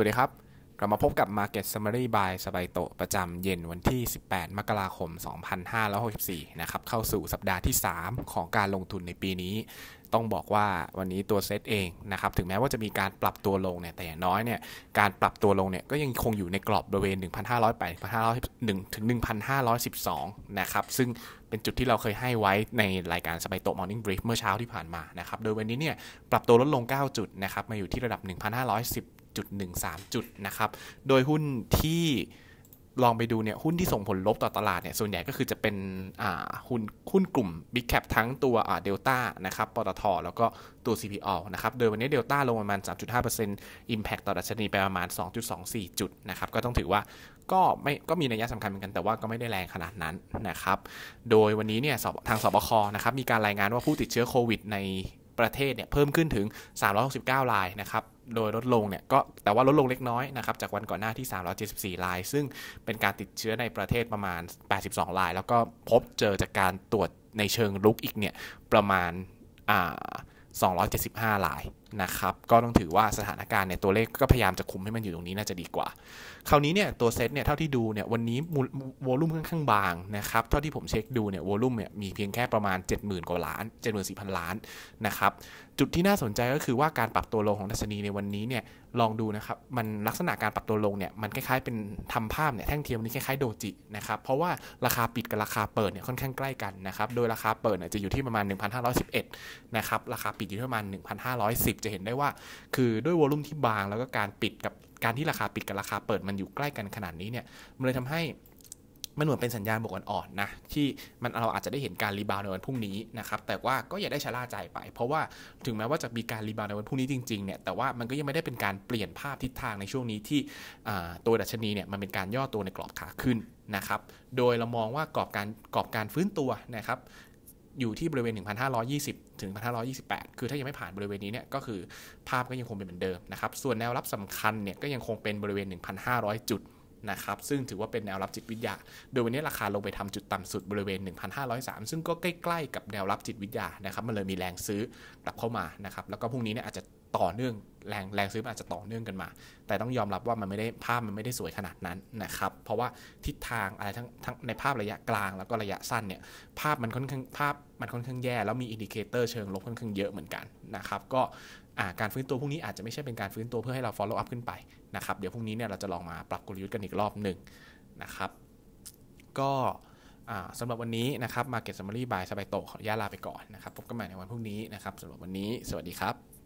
วัสดีครับกลับมาพบกับ Market Summary by สบายโตประจำเย็นวันที่ 18 มกราคม 2564นะครับเข้าสู่สัปดาห์ที่ 3 ของการลงทุนในปีนี้ ต้องบอกว่าวันนี้ตัวเซตเองนะครับถึงแม้ว่าจะมีการปรับตัวลงเนี่ยแต่อย่างน้อยเนี่ยการปรับตัวลงเนี่ยก็ยังคงอยู่ในกรอบบริเวณ 1,508ถึง1,512นะครับซึ่งเป็นจุดที่เราเคยให้ไว้ในรายการสไปโตมอร์นิ่งบรีฟเมื่อเช้าที่ผ่านมานะครับโดยวันนี้เนี่ยปรับตัวลดลง9จุดนะครับมาอยู่ที่ระดับ 1,510 1.13จุดนะครับ โดยหุ้นที่ลองไปดูเนี่ยหุ้นที่ส่งผลลบต่อตลาดเนี่ย ส่วนใหญ่ก็คือจะเป็นหุ้นหุ้นกลุ่ม Big Cap ทั้งตัวเดลต้านะครับปตท แล้วก็ตัว CPO นะครับ โดยวันนี้เดลต้าลงประมาณ 3.5% Impact ต่อดัชนีไปประมาณ 2.24 จุด นะครับ ก็ต้องถือว่าก็ไม่ก็มีนัยสำคัญเหมือนกันแต่ว่าก็ไม่ได้แรงขนาดนั้น นะครับ โดยวันนี้เนี่ยทางสบคนะครับมีการรายงานว่าผู้ติดเชื้อโควิดในประเทศเนี่ยเพิ่มขึ้นถึง 369 รายนะครับ โดยลดลงเนี่ยก็แต่ว่าลดลงเล็กน้อยนะครับจากวันก่อนหน้าที่ 374 ราย ซึ่งเป็นการติดเชื้อในประเทศประมาณ 82 ราย แล้วก็พบเจอจากการตรวจในเชิงลุกอีกเนี่ยประมาณอ่า275รายนะครับ ก็ต้องถือว่าสถานการณ์เนี่ยตัวเลขก็พยายามจะคุมให้มันอยู่ตรงนี้น่าจะดีกว่า คราวนี้เนี่ยตัวเซตเนี่ยเท่าที่ดูเนี่ยวันนี้วอลุ่มค่อนข้างบางนะครับ เท่าที่ผมเช็คดูเนี่ยวอลุ่มเนี่ยมีเพียงแค่ประมาณ 70,000กว่าล้าน74,000 ล้านนะครับจุดที่น่าสนใจก็คือว่าการปรับตัวลงของดัชนีในวันนี้เนี่ยลองดูนะครับมันลักษณะการปรับตัวลงเนี่ยมันคล้ายๆเป็นทำภาพเนี่ยแท่งเทียมนี้คล้ายๆโดจินะครับเพราะว่าราคาปิดกับราคาเปิดเนี่ยค่อนข้างใกล้กันนะครับโดยราคาเปิดเนี่ยจะอยู่ที่ประมาณ 1,511นะครับราคาปิดอยู่ที่ประมาณ 1,510 จะเห็นได้ว่า คือด้วยวอลุ่มที่บางแล้วก็การปิดกับการที่ราคาปิดกับราคาเปิดมันอยู่ใกล้กันขนาดนี้เนี่ยมันเลยทำให้มันเหมือนเป็นสัญญาณบวกอ่อนๆนะที่มันเราอาจจะได้เห็นการรีบาวในวันพรุ่งนี้นะครับแต่ว่าก็อย่าได้ชะล่าใจไป เพราะว่าถึงแม้ว่าจะมีการรีบาวในวันพรุ่งนี้จริงๆเนี่ยแต่ว่ามันก็ยังไม่ได้เป็นการเปลี่ยนภาพทิศทางในช่วงนี้ที่ตัวดัชนีเนี่ยมันเป็นการย่อตัวในกรอบขาขึ้นนะครับโดยเรามองว่ากรอบการกรอบการฟื้นตัวนะครับอยู่ที่บริเวณ 1,520ถึง1,528 คือถ้ายังไม่ผ่านบริเวณนี้เนี่ยก็คือภาพก็ยังคงเป็นเหมือนเดิมนะครับส่วนแนวรับสำคัญเนี่ยก็ยังคงเป็นบริเวณ1,500จุดนะครับซึ่งถือว่าเป็นแนวรับจิตวิทยา โดยวันนี้ราคาลงไปทำจุดต่ำสุดบริเวณ 1,503 ซึ่งก็ใกล้ๆกับแนวรับจิตวิทยานะครับมันเลยมีแรงซื้อกลับเข้ามานะครับแล้วก็พรุ่งนี้เนี่ยอาจจะต่อเนื่องแรงแรงซื้อมันอาจจะต่อเนื่องกันมา แต่ต้องยอมรับว่ามันไม่ได้ภาพมันไม่ได้สวยขนาดนั้นนะครับเพราะว่าทิศทางอะไรทั้งทั้งในภาพระยะกลางแล้วก็ระยะสั้นเนี่ยภาพมันค่อนข้างภาพมันค่อนข้างแย่แล้วมีอินดิเคเตอร์เชิงลบค่อนข้างเยอะเหมือนกันนะครับก็การฟื้นตัวพวกนี้อาจจะไม่ใช่เป็นการฟื้นตัวเพื่อให้เรา follow up ขึ้นไปนะครับเดี๋ยวพรุ่งนี้เนี่ยเราจะลองมาปรับกลยุทธ์กันอีกรอบหนึ่งนะครับ ก็สำหรับวันนี้นะครับ Market Summary by สบายโตขออนุญาตลาไปก่อนนะครับพบกันใหม่ในวันพรุ่งนี้นะครับสำหรับวันนี้ สวัสดีครับ